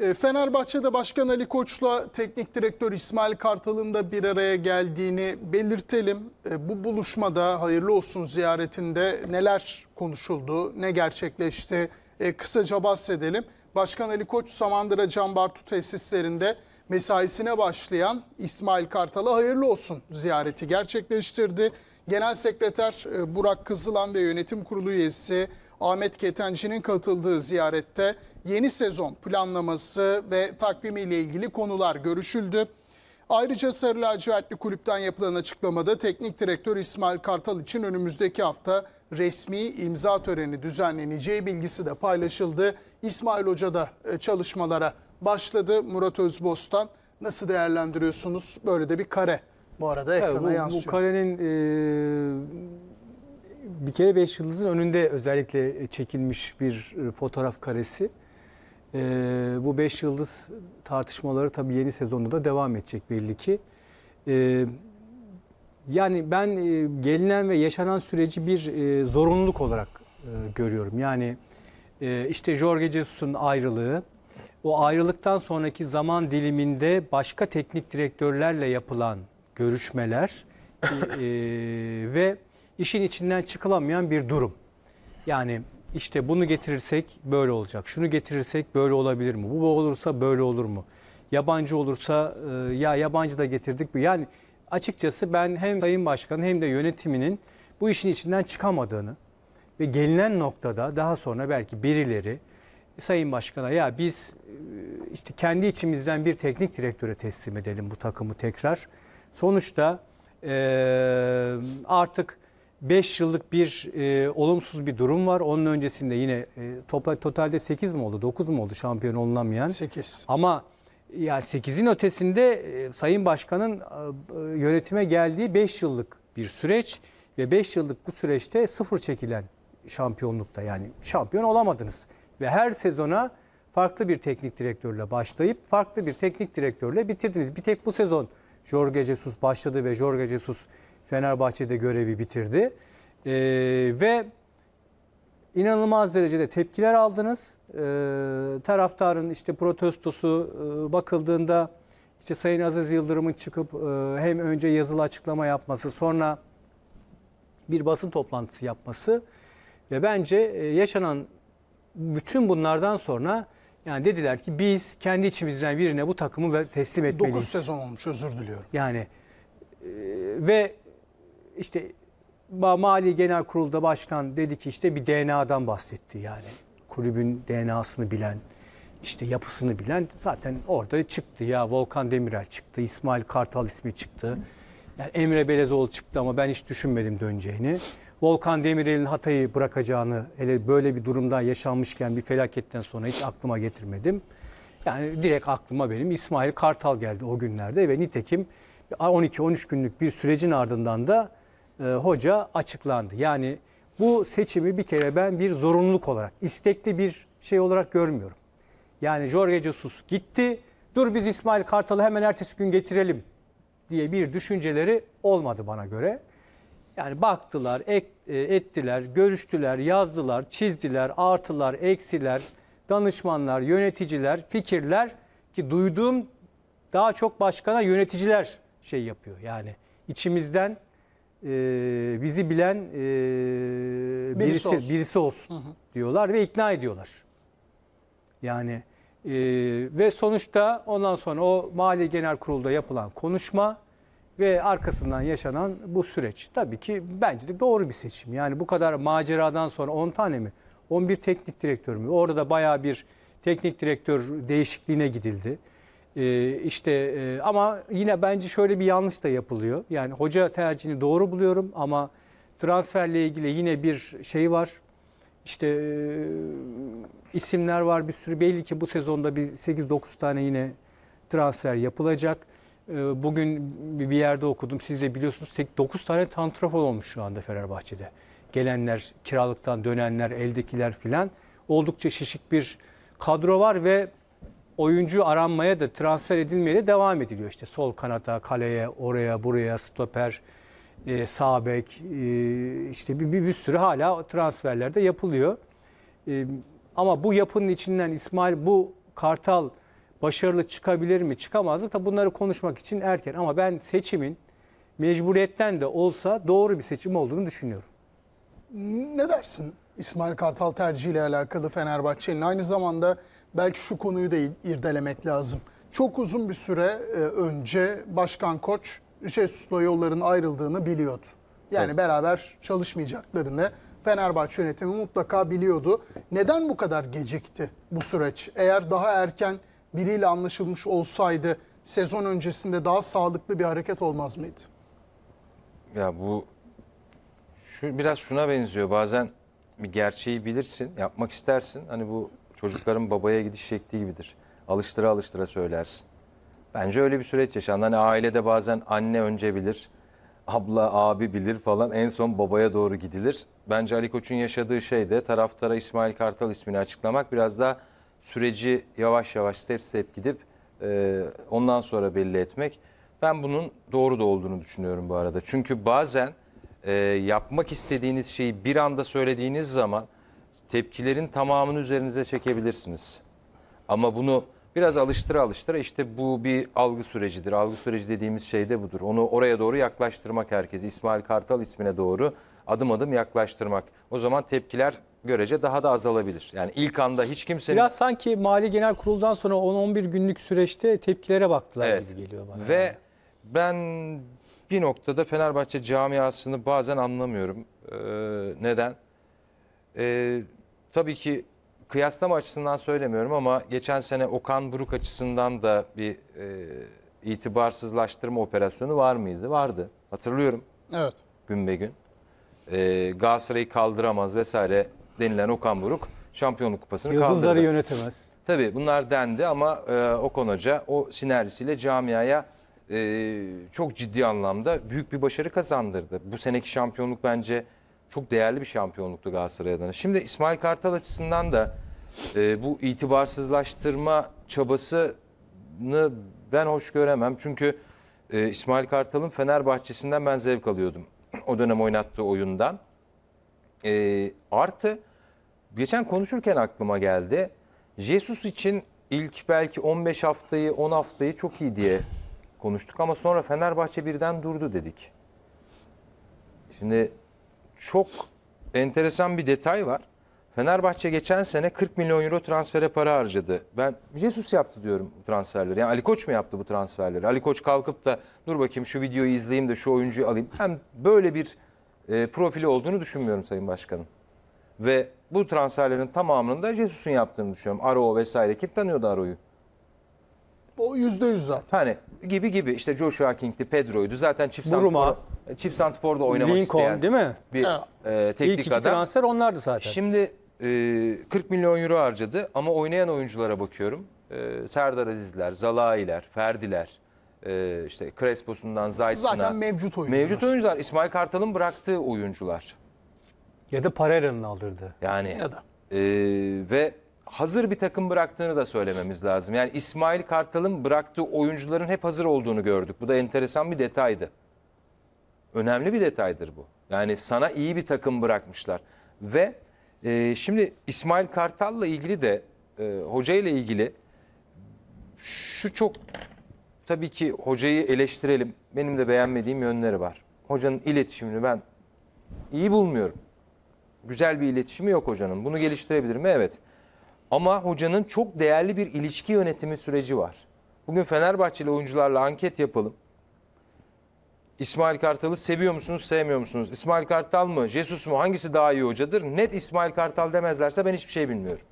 E, Fenerbahçe'de Başkan Ali Koç'la Teknik Direktör İsmail Kartal'ın da bir araya geldiğini belirtelim. E, bu buluşmada hayırlı olsun ziyaretinde neler konuşuldu, ne gerçekleşti e, kısaca bahsedelim. Başkan Ali Koç Samandıra Can Bartu tesislerinde mesaisine başlayan İsmail Kartal'a hayırlı olsun ziyareti gerçekleştirdi. Genel Sekreter Burak Kızılan ve Yönetim Kurulu üyesi Ahmet Ketenci'nin katıldığı ziyarette yeni sezon planlaması ve takvimi ile ilgili konular görüşüldü. Ayrıca Sarı Lacivertli Kulüp'ten yapılan açıklamada teknik direktör İsmail Kartal için önümüzdeki hafta resmi imza töreni düzenleneceği bilgisi de paylaşıldı. İsmail Hoca da e, çalışmalara başladı. Murat Özbostan nasıl değerlendiriyorsunuz? Böyle de bir kare bu arada ekrana evet, bu, yansıyor. Bu karenin e, bir kere beş yıldızın önünde özellikle çekilmiş bir e, fotoğraf karesi. E, bu beş yıldız tartışmaları tabii yeni sezonda da devam edecek belli ki. E, yani ben e, gelinen ve yaşanan süreci bir e, zorunluluk olarak e, görüyorum. Yani e, işte Jorge Jesus'un ayrılığı, o ayrılıktan sonraki zaman diliminde başka teknik direktörlerle yapılan görüşmeler e, ve işin içinden çıkılamayan bir durum. Yani işte bunu getirirsek böyle olacak, şunu getirirsek böyle olabilir mi, bu olursa böyle olur mu, yabancı olursa e, ya yabancı da getirdik mi? Yani açıkçası ben hem Sayın Başkan hem de yönetiminin bu işin içinden çıkamadığını ve gelinen noktada daha sonra belki birileri Sayın Başkan'a ya biz e, işte kendi içimizden bir teknik direktöre teslim edelim bu takımı tekrar. Sonuçta e, artık 5 yıllık bir e, olumsuz bir durum var. Onun öncesinde yine e, topla, totalde 8 mi oldu 9 mu oldu şampiyon olunamayan? 8. Ama yani 8'in ötesinde e, Sayın Başkan'ın e, yönetime geldiği 5 yıllık bir süreç ve 5 yıllık bu süreçte sıfır çekilen şampiyonlukta yani şampiyon olamadınız. Ve her sezona farklı bir teknik direktörle başlayıp farklı bir teknik direktörle bitirdiniz. Bir tek bu sezon Jorge Jesus başladı ve Jorge Jesus Fenerbahçe'de görevi bitirdi. E, ve inanılmaz derecede tepkiler aldınız. E, taraftarın işte protestosu e, bakıldığında işte Sayın Aziz Yıldırım'ın çıkıp e, hem önce yazılı açıklama yapması sonra bir basın toplantısı yapması ve bence e, yaşanan bütün bunlardan sonra yani dediler ki biz kendi içimizden birine bu takımı teslim etmeliyiz. 9 sezon olmuş özür diliyorum. Yani e, ve işte Mali Genel Kurul'da başkan dedi ki işte bir DNA'dan bahsetti yani. Kulübün DNA'sını bilen, işte yapısını bilen zaten orada çıktı ya Volkan Demirel çıktı, İsmail Kartal ismi çıktı. Yani Emre Belezoğlu çıktı ama ben hiç düşünmedim döneceğini. Volkan Demirel'in Hatay'ı bırakacağını hele böyle bir durumda yaşanmışken bir felaketten sonra hiç aklıma getirmedim. Yani direkt aklıma benim İsmail Kartal geldi o günlerde ve nitekim 12-13 günlük bir sürecin ardından da e, hoca açıklandı. Yani bu seçimi bir kere ben bir zorunluluk olarak, istekli bir şey olarak görmüyorum. Yani Jorge Jesus gitti, dur biz İsmail Kartal'ı hemen ertesi gün getirelim diye bir düşünceleri olmadı bana göre. Yani baktılar, ek, e, ettiler, görüştüler, yazdılar, çizdiler, artılar, eksiler, danışmanlar, yöneticiler, fikirler ki duyduğum daha çok başkana yöneticiler şey yapıyor. Yani içimizden e, bizi bilen e, birisi, birisi olsun, birisi olsun hı hı. diyorlar ve ikna ediyorlar. Yani e, ve sonuçta ondan sonra o Mali Genel Kurul'da yapılan konuşma ve arkasından yaşanan bu süreç. Tabii ki bence de doğru bir seçim. Yani bu kadar maceradan sonra 10 tane mi? 11 teknik direktör mü? Orada da bayağı bir teknik direktör değişikliğine gidildi. Ee, işte e, ama yine bence şöyle bir yanlış da yapılıyor. Yani hoca tercihini doğru buluyorum ama transferle ilgili yine bir şey var. İşte e, isimler var bir sürü. Belli ki bu sezonda bir 8-9 tane yine transfer yapılacak. E, bugün bir yerde okudum. Siz de biliyorsunuz 9 tane tantrafor olmuş şu anda Fenerbahçe'de. Gelenler, kiralıktan dönenler, eldekiler filan. Oldukça şişik bir kadro var ve oyuncu aranmaya da transfer edilmeye de devam ediliyor. İşte sol kanata, kaleye, oraya, buraya, stoper, e, sağ bek e, işte bir, bir, bir sürü hala transferlerde yapılıyor. E, ama bu yapının içinden İsmail bu Kartal başarılı çıkabilir mi çıkamaz mı? Tabi bunları konuşmak için erken ama ben seçimin mecburiyetten de olsa doğru bir seçim olduğunu düşünüyorum. Ne dersin İsmail Kartal tercihiyle alakalı Fenerbahçe'nin? Aynı zamanda belki şu konuyu da irdelemek lazım. Çok uzun bir süre e, önce Başkan Koç Jesus'la yolların ayrıldığını biliyordu. Yani evet. beraber çalışmayacaklarını Fenerbahçe yönetimi mutlaka biliyordu. Neden bu kadar gecikti bu süreç? Eğer daha erken biriyle anlaşılmış olsaydı sezon öncesinde daha sağlıklı bir hareket olmaz mıydı? Ya bu şu biraz şuna benziyor. Bazen bir gerçeği bilirsin, yapmak istersin. Hani bu Çocukların babaya gidiş şekli gibidir. Alıştıra alıştıra söylersin. Bence öyle bir süreç yaşandı. Hani ailede bazen anne önce bilir, abla, abi bilir falan en son babaya doğru gidilir. Bence Ali Koç'un yaşadığı şey de taraftara İsmail Kartal ismini açıklamak biraz da süreci yavaş yavaş step step gidip e, ondan sonra belli etmek. Ben bunun doğru da olduğunu düşünüyorum bu arada. Çünkü bazen e, yapmak istediğiniz şeyi bir anda söylediğiniz zaman tepkilerin tamamını üzerinize çekebilirsiniz. Ama bunu biraz alıştıra alıştıra işte bu bir algı sürecidir. Algı süreci dediğimiz şey de budur. Onu oraya doğru yaklaştırmak herkesi. İsmail Kartal ismine doğru adım adım yaklaştırmak. O zaman tepkiler görece daha da azalabilir. Yani ilk anda hiç kimsenin... Biraz sanki Mali Genel Kurul'dan sonra 10-11 günlük süreçte tepkilere baktılar evet. gibi geliyor bana. Ve yani. ben bir noktada Fenerbahçe camiasını bazen anlamıyorum. Ee, neden? Ee, Tabii ki kıyaslama açısından söylemiyorum ama geçen sene Okan Buruk açısından da bir e, itibarsızlaştırma operasyonu var mıydı? Vardı. Hatırlıyorum. Evet. Gün be gün. E, Galatasaray'ı kaldıramaz vesaire denilen Okan Buruk şampiyonluk kupasını Yıldızları kaldırdı. Yıldızları yönetemez. Tabii bunlar dendi ama e, Okan Hoca o sinerjisiyle camiaya e, çok ciddi anlamda büyük bir başarı kazandırdı. Bu seneki şampiyonluk bence çok değerli bir şampiyonluktu Galatasaray adına. Şimdi İsmail Kartal açısından da e, bu itibarsızlaştırma çabasını ben hoş göremem. Çünkü e, İsmail Kartal'ın Fenerbahçe'sinden ben zevk alıyordum. O dönem oynattığı oyundan. E, artı geçen konuşurken aklıma geldi. Jesus için ilk belki 15 haftayı 10 haftayı çok iyi diye konuştuk ama sonra Fenerbahçe birden durdu dedik. Şimdi çok enteresan bir detay var. Fenerbahçe geçen sene 40 milyon euro transfere para harcadı. Ben Jesus yaptı diyorum bu transferleri. Yani Ali Koç mu yaptı bu transferleri? Ali Koç kalkıp da dur bakayım şu videoyu izleyeyim de şu oyuncuyu alayım. Hem böyle bir e, profili olduğunu düşünmüyorum Sayın Başkanım. Ve bu transferlerin tamamını da Jesus'un yaptığını düşünüyorum. Aro vesaire. Kim tanıyordu Aro'yu? O yüzde yüz zaten. Hani gibi gibi işte Joshua King'ti, Pedro'ydu. Zaten çift Bruma, santifor, çift santiforda oynamak Lincoln, isteyen değil mi? bir evet. e, teknik İlk iki adam. transfer onlardı zaten. Şimdi e, 40 milyon euro harcadı ama oynayan oyunculara bakıyorum. E, Serdar Azizler, Zalailer, Ferdiler, e, işte Crespo'sundan Zayt'sına. Zaten mevcut oyuncular. Mevcut oyuncular. İsmail Kartal'ın bıraktığı oyuncular. Ya da Parera'nın aldırdı. Yani Ya da. e, ve hazır bir takım bıraktığını da söylememiz lazım. Yani İsmail Kartal'ın bıraktığı oyuncuların hep hazır olduğunu gördük. Bu da enteresan bir detaydı. Önemli bir detaydır bu. Yani sana iyi bir takım bırakmışlar. Ve e, şimdi İsmail Kartal'la ilgili de e, hocayla ilgili şu çok tabii ki hocayı eleştirelim. Benim de beğenmediğim yönleri var. Hocanın iletişimini ben iyi bulmuyorum. Güzel bir iletişimi yok hocanın. Bunu geliştirebilir mi? Evet. Ama hocanın çok değerli bir ilişki yönetimi süreci var. Bugün Fenerbahçeli oyuncularla anket yapalım. İsmail Kartal'ı seviyor musunuz, sevmiyor musunuz? İsmail Kartal mı, Jesus mu? Hangisi daha iyi hocadır? Net İsmail Kartal demezlerse ben hiçbir şey bilmiyorum.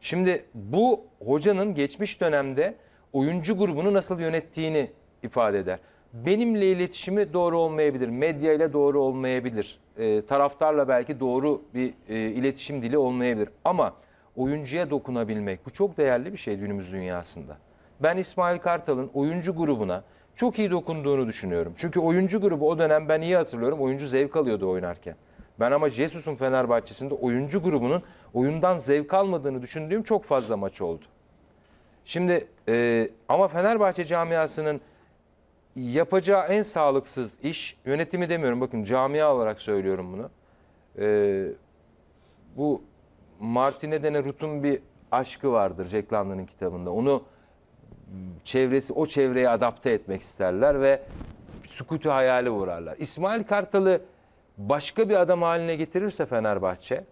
Şimdi bu hocanın geçmiş dönemde oyuncu grubunu nasıl yönettiğini ifade eder benimle iletişimi doğru olmayabilir, medya ile doğru olmayabilir, e, taraftarla belki doğru bir e, iletişim dili olmayabilir. Ama oyuncuya dokunabilmek bu çok değerli bir şey günümüz dünyasında. Ben İsmail Kartal'ın oyuncu grubuna çok iyi dokunduğunu düşünüyorum. Çünkü oyuncu grubu o dönem ben iyi hatırlıyorum oyuncu zevk alıyordu oynarken. Ben ama Jesus'un Fenerbahçe'sinde oyuncu grubunun oyundan zevk almadığını düşündüğüm çok fazla maç oldu. Şimdi e, ama Fenerbahçe camiasının yapacağı en sağlıksız iş yönetimi demiyorum bakın camia olarak söylüyorum bunu. Ee, bu Martine denen Rut'un bir aşkı vardır Jack London'ın kitabında. Onu çevresi o çevreye adapte etmek isterler ve sukutu hayali vurarlar. İsmail Kartal'ı başka bir adam haline getirirse Fenerbahçe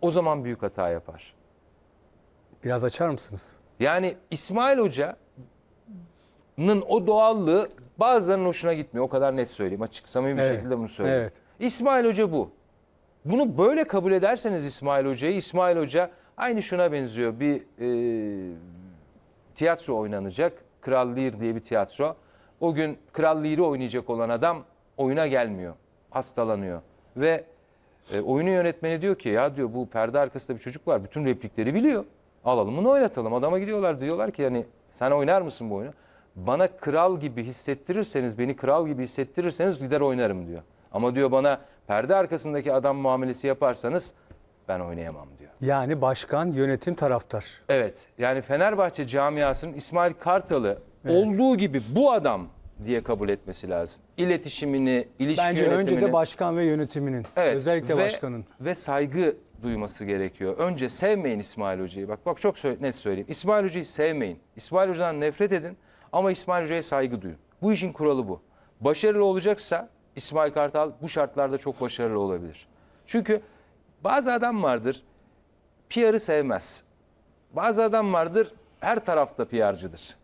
o zaman büyük hata yapar. Biraz açar mısınız? Yani İsmail Hoca Nın o doğallığı bazılarının hoşuna gitmiyor. O kadar net söyleyeyim. Açık samimi bir şekilde bunu söyleyeyim. Evet. İsmail Hoca bu. Bunu böyle kabul ederseniz İsmail Hoca'yı İsmail Hoca aynı şuna benziyor. Bir e, tiyatro oynanacak. Kral Lear diye bir tiyatro. O gün Kral Lear'ı oynayacak olan adam oyuna gelmiyor. Hastalanıyor. Ve e, oyunu yönetmeni diyor ki ya diyor bu perde arkasında bir çocuk var. Bütün replikleri biliyor. Alalım bunu oynatalım. Adama gidiyorlar diyorlar ki yani sen oynar mısın bu oyunu? bana kral gibi hissettirirseniz, beni kral gibi hissettirirseniz gider oynarım diyor. Ama diyor bana perde arkasındaki adam muamelesi yaparsanız ben oynayamam diyor. Yani başkan, yönetim, taraftar. Evet. Yani Fenerbahçe camiasının İsmail Kartal'ı evet. olduğu gibi bu adam diye kabul etmesi lazım. İletişimini, ilişki Bence yönetimini. önce de başkan ve yönetiminin. Evet. Özellikle ve, başkanın. Ve saygı duyması gerekiyor. Önce sevmeyin İsmail Hoca'yı. Bak bak çok net söyleyeyim. İsmail Hoca'yı sevmeyin. İsmail Hoca'dan nefret edin. Ama İsmail Hoca'ya saygı duyun. Bu işin kuralı bu. Başarılı olacaksa İsmail Kartal bu şartlarda çok başarılı olabilir. Çünkü bazı adam vardır PR'ı sevmez. Bazı adam vardır her tarafta PR'cıdır.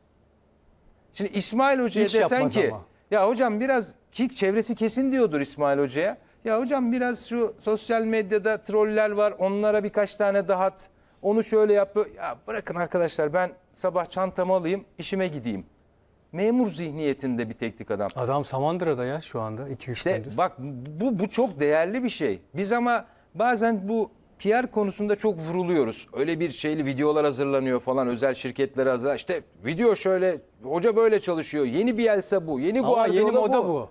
Şimdi İsmail Hoca'ya Hiç desen ki ama. ya hocam biraz kick çevresi kesin diyordur İsmail Hoca'ya. Ya hocam biraz şu sosyal medyada troller var onlara birkaç tane dağıt. Onu şöyle yap. Ya bırakın arkadaşlar ben sabah çantamı alayım işime gideyim memur zihniyetinde bir teknik adam. Adam Samandıra'da ya şu anda 2-3 işte, gündür. Bak bu, bu çok değerli bir şey. Biz ama bazen bu PR konusunda çok vuruluyoruz. Öyle bir şeyli videolar hazırlanıyor falan özel şirketlere hazırlan. İşte video şöyle hoca böyle çalışıyor. Yeni bir else bu. Yeni Ama yeni moda bu. bu.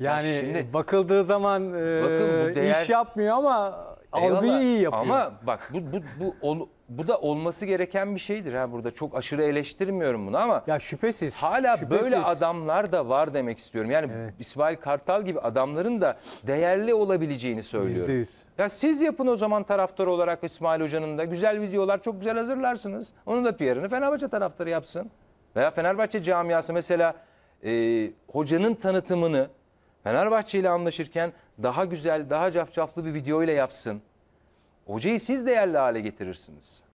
Yani ya şimdi, bakıldığı zaman e, bakın, değer... iş yapmıyor ama algıyı iyi yapıyor. Ama bak bu, bu, bu bu da olması gereken bir şeydir ha burada çok aşırı eleştirmiyorum bunu ama Ya şüphesiz. hala şüphesiz. böyle adamlar da var demek istiyorum. Yani Evet. İsmail Kartal gibi adamların da değerli olabileceğini söylüyorum. %100. Ya siz yapın o zaman taraftar olarak İsmail Hoca'nın da güzel videolar çok güzel hazırlarsınız. Onun da PR'ını Fenerbahçe taraftarı yapsın. Veya Fenerbahçe camiası mesela e, hocanın tanıtımını Fenerbahçe ile anlaşırken daha güzel, daha cafcaflı bir video ile yapsın. Hocayı siz değerli hale getirirsiniz.